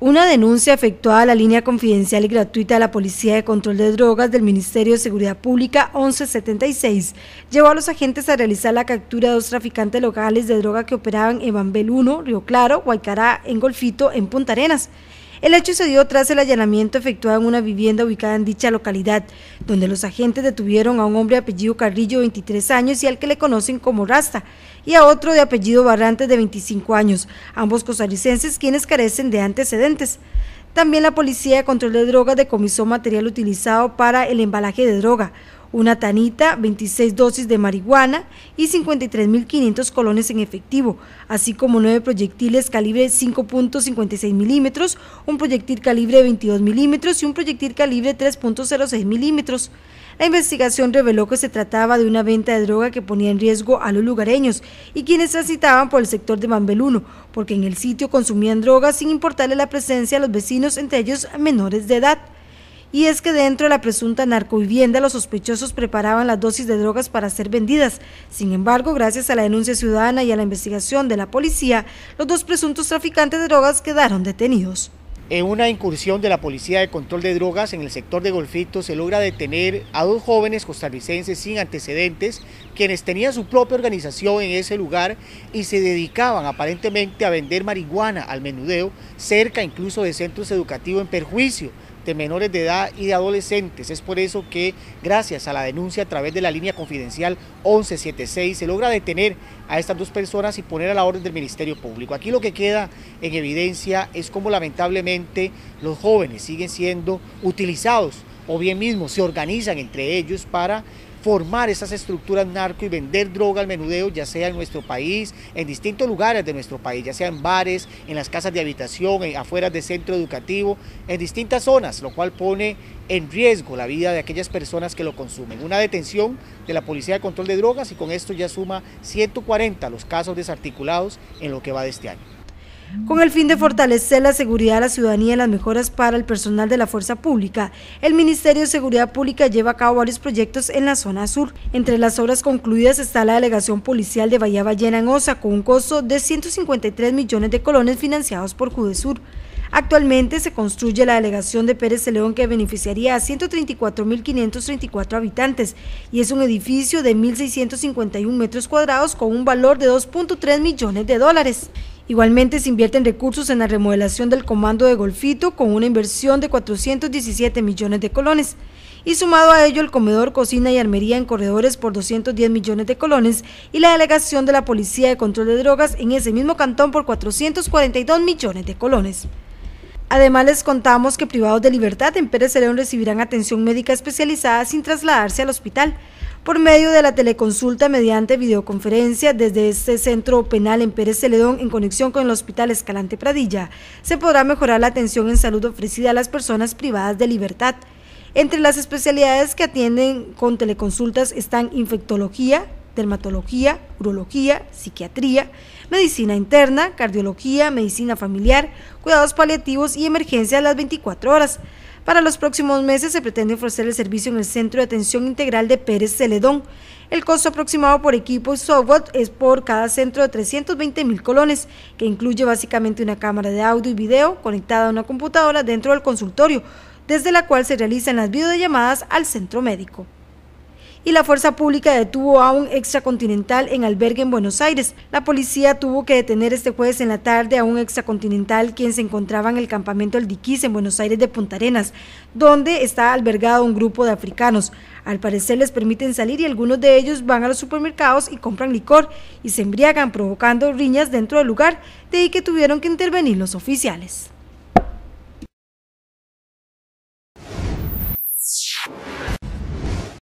Una denuncia efectuada a la línea confidencial y gratuita de la Policía de Control de Drogas del Ministerio de Seguridad Pública 1176 llevó a los agentes a realizar la captura de dos traficantes locales de droga que operaban en Bambel 1, Río Claro, Guaycará, en Golfito, en Punta Arenas. El hecho se dio tras el allanamiento efectuado en una vivienda ubicada en dicha localidad, donde los agentes detuvieron a un hombre de apellido Carrillo, 23 años, y al que le conocen como Rasta, y a otro de apellido Barrantes, de 25 años, ambos costarricenses quienes carecen de antecedentes. También la Policía de Control de Drogas decomisó material utilizado para el embalaje de droga, una tanita, 26 dosis de marihuana y 53.500 colones en efectivo, así como nueve proyectiles calibre 5.56 milímetros, un proyectil calibre 22 milímetros y un proyectil calibre 3.06 milímetros. La investigación reveló que se trataba de una venta de droga que ponía en riesgo a los lugareños y quienes transitaban por el sector de Mambeluno, porque en el sitio consumían drogas sin importarle la presencia a los vecinos, entre ellos menores de edad y es que dentro de la presunta narcovivienda los sospechosos preparaban las dosis de drogas para ser vendidas. Sin embargo, gracias a la denuncia ciudadana y a la investigación de la policía, los dos presuntos traficantes de drogas quedaron detenidos. En una incursión de la Policía de Control de Drogas en el sector de Golfito se logra detener a dos jóvenes costarricenses sin antecedentes, quienes tenían su propia organización en ese lugar y se dedicaban aparentemente a vender marihuana al menudeo, cerca incluso de centros educativos en perjuicio de menores de edad y de adolescentes. Es por eso que, gracias a la denuncia a través de la línea confidencial 1176, se logra detener a estas dos personas y poner a la orden del Ministerio Público. Aquí lo que queda en evidencia es cómo lamentablemente los jóvenes siguen siendo utilizados o bien mismo se organizan entre ellos para formar esas estructuras narco y vender droga al menudeo, ya sea en nuestro país, en distintos lugares de nuestro país, ya sea en bares, en las casas de habitación, en, eh, afuera de centro educativo, en distintas zonas, lo cual pone en riesgo la vida de aquellas personas que lo consumen. Una detención de la Policía de Control de Drogas y con esto ya suma 140 los casos desarticulados en lo que va de este año. Con el fin de fortalecer la seguridad de la ciudadanía y las mejoras para el personal de la fuerza pública, el Ministerio de Seguridad Pública lleva a cabo varios proyectos en la zona sur. Entre las obras concluidas está la delegación policial de Bahía Ballena en Osa, con un costo de 153 millones de colones financiados por Cudesur. Actualmente se construye la delegación de Pérez de León que beneficiaría a 134.534 habitantes y es un edificio de 1.651 metros cuadrados con un valor de 2.3 millones de dólares. Igualmente se invierten recursos en la remodelación del comando de Golfito con una inversión de 417 millones de colones. Y sumado a ello el comedor, cocina y armería en corredores por 210 millones de colones y la delegación de la Policía de Control de Drogas en ese mismo cantón por 442 millones de colones. Además, les contamos que privados de libertad en Pérez León recibirán atención médica especializada sin trasladarse al hospital por medio de la teleconsulta mediante videoconferencia desde este centro penal en Pérez Celedón en conexión con el Hospital Escalante Pradilla. Se podrá mejorar la atención en salud ofrecida a las personas privadas de libertad. Entre las especialidades que atienden con teleconsultas están infectología, dermatología, urología, psiquiatría, medicina interna, cardiología, medicina familiar, cuidados paliativos y emergencias las 24 horas. Para los próximos meses se pretende ofrecer el servicio en el Centro de Atención Integral de Pérez Celedón. El costo aproximado por equipo y software es por cada centro de 320 mil colones, que incluye básicamente una cámara de audio y video conectada a una computadora dentro del consultorio, desde la cual se realizan las videollamadas al centro médico y la Fuerza Pública detuvo a un extracontinental en albergue en Buenos Aires. La policía tuvo que detener este jueves en la tarde a un extracontinental quien se encontraba en el campamento El Diquis, en Buenos Aires de Punta Arenas, donde está albergado un grupo de africanos. Al parecer les permiten salir y algunos de ellos van a los supermercados y compran licor y se embriagan provocando riñas dentro del lugar, de ahí que tuvieron que intervenir los oficiales.